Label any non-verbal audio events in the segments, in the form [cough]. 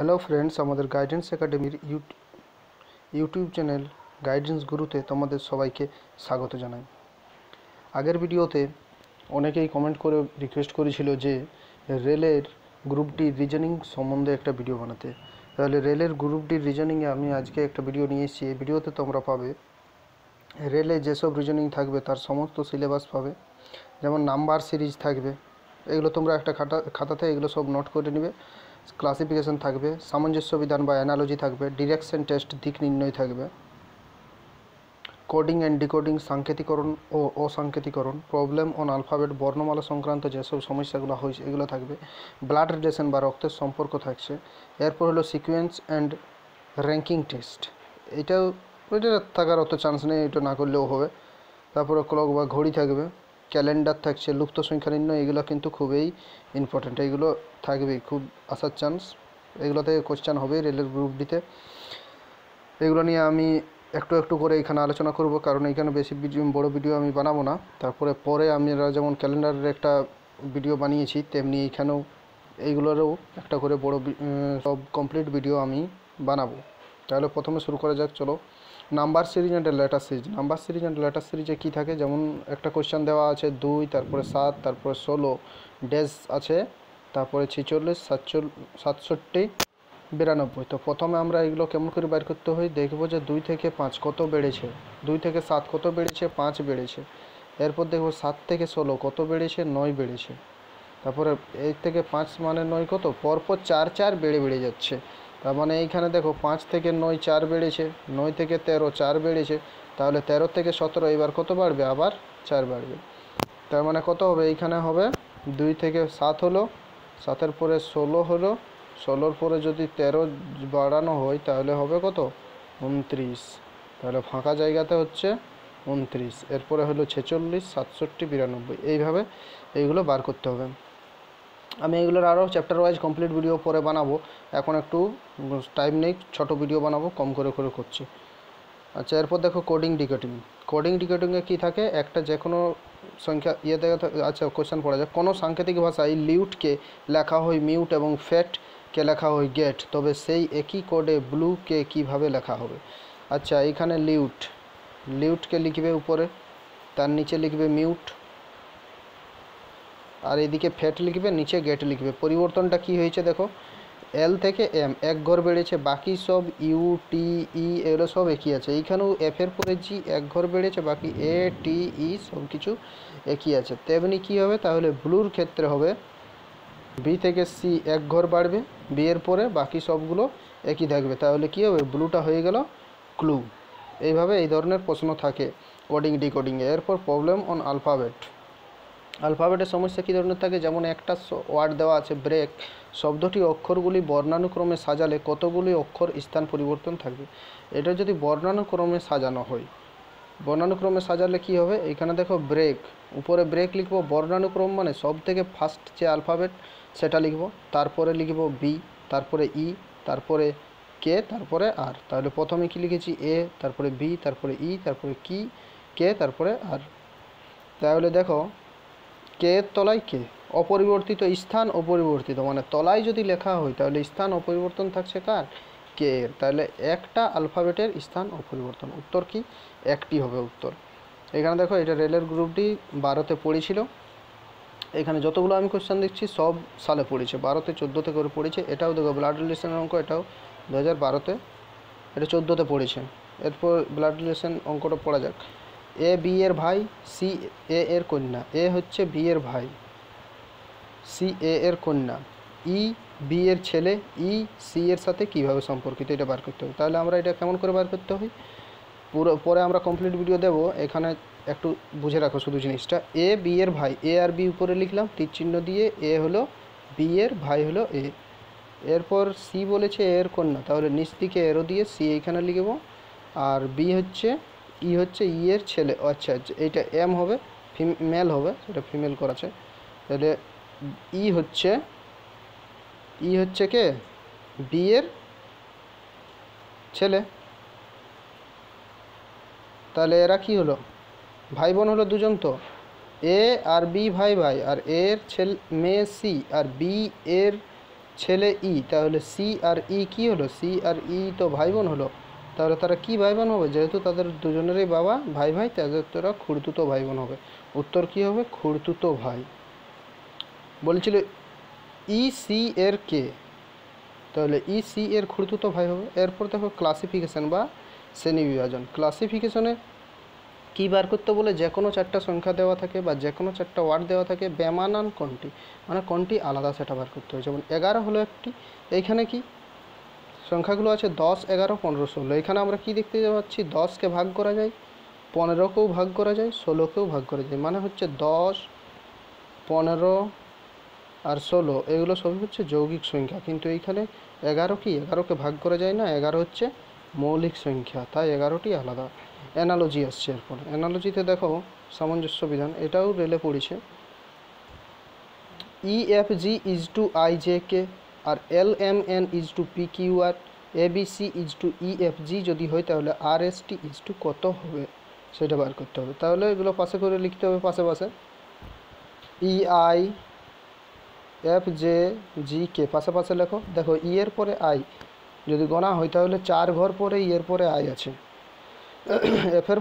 Hello friends আমাদের guidance একাডেমির YouTube channel guidance গুরুতে তোমাদের সবাইকে স্বাগত জানাই আগের ভিডিওতে অনেকেই কমেন্ট করে রিকোয়েস্ট করেছিল যে রেলের গ্রুপ রিজনিং সম্বন্ধে একটা ভিডিও বানাতে তাহলে রেলের গ্রুপ ডি রিজনিংয়ে আমি আজকে একটা ভিডিও নিয়ে এসেছি এই ভিডিওতে তোমরা পাবে রেলে যেসব রিজনিং থাকবে তার সমস্ত সিলেবাস পাবে যেমন নাম্বার সিরিজ থাকবে এগুলো তোমরা একটা খাতা খাতাতে এগুলো সব নোট করে নেবে ক্লাসিফিকেশন থাকবে সামঞ্জস্য বিধান বা অ্যানালজি থাকবে ডিরেকশন টেস্ট দিক নির্ণয় থাকবে কোডিং অ্যান্ড ডিকোডিং সাংকেতিকরণ ও অসাংকেতিকরণ প্রবলেম অন আলফাবেট বর্ণমালা সংক্রান্ত যেসব সমস্যাগুলো হয়েছে এগুলো থাকবে ব্লাড রিলেশন বা রক্তের সম্পর্ক থাকছে এরপর হলো সিকুয়েন্স অ্যান্ড র্যাঙ্কিং টেস্ট এটাও এটা থাকার অত চান্স নেই এটা না করলেও হবে তারপরে ক্লক বা ঘড়ি থাকবে ক্যালেন্ডার থাকছে লুপ্ত সংখ্যা নির্ণয় এগুলো কিন্তু খুবই ইম্পর্ট্যান্ট এইগুলো থাকবেই খুব আসার চান্স এগুলো থেকে কোশ্চেন হবে রেলের গ্রুপ ডিতে এগুলো নিয়ে আমি একটু একটু করে এখানে আলোচনা করব কারণ এখানে বেশি ভিডিও বড় ভিডিও আমি বানাবো না তারপরে পরে আমরা যেমন ক্যালেন্ডারের একটা ভিডিও বানিয়েছি তেমনি এখানেও এইগুলোরও একটা করে বড় সব কমপ্লিট ভিডিও আমি বানাবো তাহলে প্রথমে শুরু করা যাক চলো number series and letter series number series and letter সিরিজে কী থাকে যেমন একটা কোশ্চেন দেওয়া আছে দুই তারপরে সাত তারপরে ষোলো ডেস আছে তারপরে ছেচল্লিশ সাতচল সাতষট্টি বিরানব্বই তো প্রথমে আমরা এগুলো কেমন করে বের করতে হই দেখব যে দুই থেকে পাঁচ কত বেড়েছে দুই থেকে সাত কত বেড়েছে পাঁচ বেড়েছে এরপর দেখব সাত থেকে ষোলো কত বেড়েছে নয় বেড়েছে তারপরে এর থেকে পাঁচ মানে নয় কত পরপর চার চার বেড়ে বেড়ে যাচ্ছে তার মানে এইখানে দেখো পাঁচ থেকে নয় চার বেড়েছে নয় থেকে তেরো চার বেড়েছে তাহলে তেরো থেকে সতেরো এবার কত বাড়বে আবার চার বাড়বে তার মানে কত হবে এইখানে হবে দুই থেকে সাত হলো সাতের পরে ষোলো হলো ষোলোর পরে যদি তেরো বাড়ানো হয় তাহলে হবে কত উনত্রিশ তাহলে ফাঁকা জায়গাতে হচ্ছে উনত্রিশ এরপরে হলো ছেচল্লিশ সাতষট্টি বিরানব্বই এইভাবে এইগুলো বার করতে হবে আমি এগুলোর আরও চ্যাপ্টার ওয়াইজ কমপ্লিট ভিডিও পরে বানাবো এখন একটু টাইম নেই ছোটো ভিডিও বানাবো কম করে করে করছি আচ্ছা এরপর দেখো কোডিং ডিকেটিং কোডিং ডিকেটিংয়ে কী থাকে একটা যে কোনো সংখ্যা ইয়েতে আচ্ছা কোয়েশ্চেন পড়া যায় কোনো সাংকেতিক ভাষায় লিউটকে লেখা হয় মিউট এবং ফ্যাটকে লেখা হয় গেট তবে সেই একই কোডে ব্লুকে কিভাবে লেখা হবে আচ্ছা এখানে লিউট লিউটকে লিখবে উপরে তার নিচে লিখবে মিউট আর এদিকে ফ্যাট লিখবে নিচে গেট লিখবে পরিবর্তনটা কি হয়েছে দেখো এল থেকে এম এক ঘর বেড়েছে বাকি সব ইউ টি ই এগুলো সব একই আছে এইখানেও এফের পরে জি এক ঘর বেড়েছে বাকি এ টি ই সব কিছু একই আছে তেমনি কি হবে তাহলে ব্লুর ক্ষেত্রে হবে বি থেকে সি এক ঘর বাড়বে বি এর পরে বাকি সবগুলো একই থাকবে তাহলে কি হবে ব্লুটা হয়ে গেল ক্লু এইভাবে এই ধরনের প্রশ্ন থাকে কোডিং ডিকোডিংয়ে এরপর প্রবলেম অন আলফাবেট অ্যালফাবেটের সমস্যা কী ধরনের থাকে যেমন একটা ওয়ার্ড দেওয়া আছে ব্রেক শব্দটি অক্ষরগুলি বর্ণানুক্রমে সাজালে কতগুলি অক্ষর স্থান পরিবর্তন থাকবে এটা যদি বর্ণানুক্রমে সাজানো হয় বর্ণানুক্রমে সাজালে কি হবে এখানে দেখো ব্রেক উপরে ব্রেক লিখব বর্ণানুক্রম মানে সব থেকে ফার্স্ট যে অ্যালফাবেট সেটা লিখব তারপরে লিখব বি তারপরে ই e, তারপরে কে তারপরে আর তাহলে প্রথমে কি লিখেছি এ তারপরে বি তারপরে ই e, তারপরে কি কে তারপরে আর তাহলে দেখো কে তলায় কে অপরিবর্তিত স্থান অপরিবর্তিত মানে তলায় যদি লেখা হয় তাহলে স্থান অপরিবর্তন থাকছে কার কে এর তাহলে একটা আলফাবেটের স্থান অপরিবর্তন উত্তর কি একটি হবে উত্তর এখানে দেখো এটা রেলের গ্রুপটি বারোতে পড়েছিল এখানে যতগুলো আমি কোয়েশ্চেন দেখছি সব সালে পড়েছে বারোতে চোদ্দোতে করে পড়েছে এটাও দেখো ব্লাড রিলেশনের অঙ্ক এটাও দু হাজার বারোতে এটা চোদ্দোতে পড়েছে এরপর ব্লাড রিলেশন অঙ্কটা পড়া যাক এ বি এর ভাই সি এ এর কন্যা এ হচ্ছে বি এর ভাই সি এ এর কন্যা ই বি এর ছেলে ই সি এর সাথে কীভাবে সম্পর্কিত এটা বার করতে হবে তাহলে আমরা এটা কেমন করে বার করতে হবে পুরো পরে আমরা কমপ্লিট ভিডিও দেব এখানে একটু বুঝে রাখো শুধু জিনিসটা এ বি এর ভাই এ আর বি উপরে লিখলাম তীর চিহ্ন দিয়ে এ হলো বি এর ভাই হলো এ এরপর সি বলেছে এ এর কন্যা তাহলে নিচ দিকে এরো দিয়ে সি এইখানে লিখব আর বি হচ্ছে ই হচ্ছে ই এর ছেলে আচ্ছা আচ্ছা এইটা এম হবে ফিমেল হবে সেটা ফিমেল করা আছে তাহলে ই হচ্ছে ই হচ্ছে কে বি এর ছেলে তাহলে এরা কি হলো ভাই বোন হলো দুজন তো এ আর বি ভাই ভাই আর এর ছেলে মেয়ে সি আর বি এর ছেলে ই তাহলে সি আর ই কি হলো সি আর ই তো ভাই বোন হলো তাহলে তারা কি ভাই বোন হবে যেহেতু তাদের দুজনেরই বাবা ভাই ভাই তাদের তোরা খুঁড়তুতো ভাই বোন হবে উত্তর কি হবে খুঁড়তুতো ভাই বলছিল ই সি এর কে তাহলে ই সি এর খুঁড়তুতো ভাই হবে এরপর দেখো ক্লাসিফিকেশান বা শ্রেণী বিভাজন ক্লাসিফিকেশনে কী বার করতে বলে যে কোনো চারটা সংখ্যা দেওয়া থাকে বা যে কোনো চারটা ওয়ার্ড দেওয়া থাকে বেমানান কোনটি মানে কোনটি আলাদা সেটা বার করতে হয় যেমন এগারো হলো একটি এইখানে কি সংখ্যাগুলো আছে দশ এগারো পনেরো ষোলো এখানে আমরা কি দেখতে পাচ্ছি দশকে ভাগ করা যায় পনেরোকেও ভাগ করা যায় ষোলোকেও ভাগ করা যায় মানে হচ্ছে দশ পনেরো আর ষোলো এগুলো সবই হচ্ছে যৌগিক সংখ্যা কিন্তু এইখানে এগারো কি এগারোকে ভাগ করা যায় না এগারো হচ্ছে মৌলিক সংখ্যা তাই এগারোটি আলাদা অ্যানালজি আসছে এরপরে অ্যানালজিতে দেখো সামঞ্জস্য বিধান এটাও রেলে পড়েছে E F G is to I J K আর L M N is to P Q R A B C is to E F G যদি হয় তাহলে R S T is to কত হবে সেটা বার করতে হবে তাহলে এগুলো পাশে করে লিখতে হবে পাশে পাশে E I F J G K পাশে পাশে লেখো দেখো ই e এর পরে আই যদি গণা হয় তাহলে চার ঘর পরে ই e এর পরে আই আছে [clears throat] এফের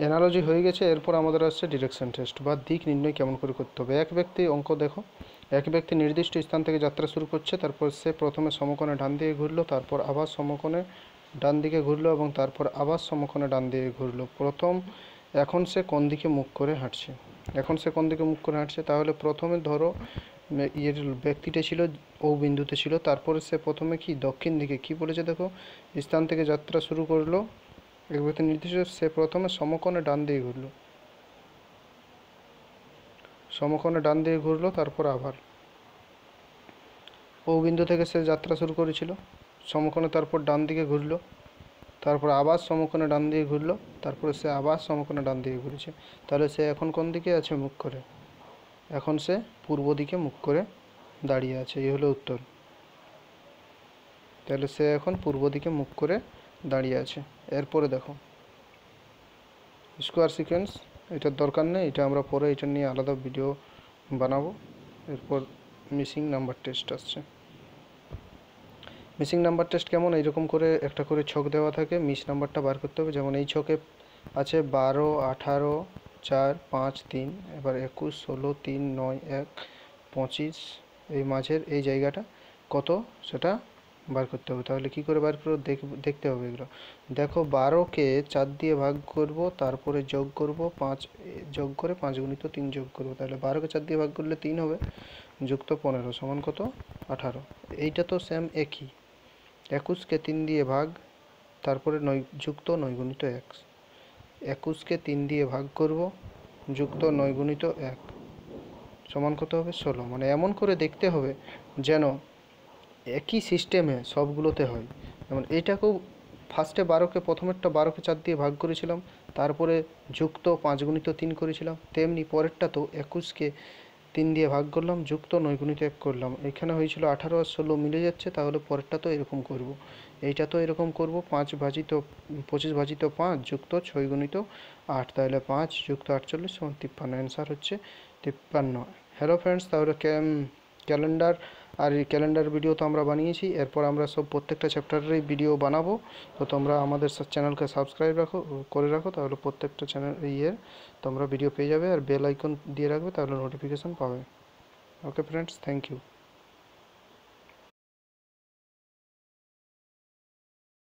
অ্যানালজি হয়ে গেছে এরপর আমাদের আসছে ডিরেকশন টেস্ট বা দিক নির্ণয় কেমন করে করতে হবে এক ব্যক্তি অঙ্ক দেখো এক ব্যক্তি নির্দিষ্ট স্থান থেকে যাত্রা শুরু করছে তারপর সে প্রথমে সমকোণে ডান দিয়ে ঘুরলো তারপর আবার সমকোণে ডান দিকে ঘুরলো এবং তারপর আবার সমকোণে ডান দিকে ঘুরলো প্রথম এখন সে কোন দিকে মুখ করে হাঁটছে এখন সে কোন দিকে মুখ করে হাঁটছে তাহলে প্রথমে ধরো ইয়ের ব্যক্তিটি ছিল ও বিন্দুতে ছিল তারপরে সে প্রথমে কি দক্ষিণ দিকে কি বলেছে দেখো স্থান থেকে যাত্রা শুরু করলো একবৃত্ত নির্দিষ্ট সে প্রথমে সমকোণে ডান দিয়ে ঘুরল সমকোণে ডান দিয়ে ঘুরলো তারপর আবার ও বিন্দু থেকে সে যাত্রা শুরু করেছিল সমকোণে তারপর ডান দিকে ঘুরল তারপর আবার সমকোণে ডান দিয়ে ঘুরল তারপরে সে আবার সমকোণে ডান দিকে ঘুরেছে তাহলে সে এখন কোন দিকে আছে মুখ করে এখন সে পূর্ব দিকে মুখ করে দাঁড়িয়ে আছে এই হলো উত্তর তাহলে সে এখন পূর্ব দিকে মুখ করে দাঁড়িয়ে আছে এরপরে দেখো স্কোয়ার সিকোয়েন্স এটার দরকার নেই এটা আমরা পরে এটা নিয়ে আলাদা ভিডিও বানাবো এরপর মিসিং নাম্বার টেস্ট আসছে মিসিং নাম্বার টেস্ট কেমন এইরকম করে একটা করে ছক দেওয়া থাকে মিস নাম্বারটা বার করতে হবে যেমন এই ছকে আছে বারো আঠারো চার পাঁচ তিন এবার একুশ ষোলো তিন নয় এক পঁচিশ এই মাঝের এই জায়গাটা কত সেটা বার করতে হবে তাহলে কি করে বার করবো দেখতে হবে এগুলো দেখো বারোকে চার দিয়ে ভাগ করব তারপরে যোগ করব পাঁচ যোগ করে পাঁচ গুণিত তিন যোগ করব তাহলে বারোকে চার দিয়ে ভাগ করলে তিন হবে যুক্ত পনেরো সমান কত আঠারো এইটা তো স্যাম একই একুশকে তিন দিয়ে ভাগ তারপরে নয় যুক্ত নয় গুণিত এক একুশকে তিন দিয়ে ভাগ করব যুক্ত নয় গুণিত এক সমান কত হবে ষোলো মানে এমন করে দেখতে হবে যেন একই সিস্টেমে সবগুলোতে হয় যেমন এটাকেও ফার্স্টে বারোকে প্রথমেরটা বারোকে চার দিয়ে ভাগ করেছিলাম তারপরে যুক্ত পাঁচ গুণিত তিন করেছিলাম তেমনি পরেরটা তো একুশকে তিন দিয়ে ভাগ করলাম যুক্ত নয় গুণিত এক করলাম এখানে হয়েছিল আঠারো আর ষোলো মিলে যাচ্ছে তাহলে পরেরটা তো এরকম করব। এইটা তো এরকম করব পাঁচ ভাজিত পঁচিশ ভাজিত পাঁচ যুক্ত ছয় গুণিত আট তাহলে পাঁচ যুক্ত আটচল্লিশ সমান তিপ্পান্ন অ্যান্সার হচ্ছে তিপ্পান্ন হ্যালো ফ্রেন্ডস তাহলে ক্যালেন্ডার আর এই ক্যালেন্ডার ভিডিও তো আমরা বানিয়েছি এরপর আমরা সব প্রত্যেকটা চ্যাপ্টারেরই ভিডিও বানাবো তো তোমরা আমাদের চ্যানেলকে সাবস্ক্রাইব রাখো করে রাখো তাহলে প্রত্যেকটা চ্যানেল ইয়ের তোমরা ভিডিও পেয়ে যাবে আর বেল আইকন দিয়ে রাখবে তাহলে নোটিফিকেশান পাবে ওকে ফ্রেন্ডস থ্যাংক ইউ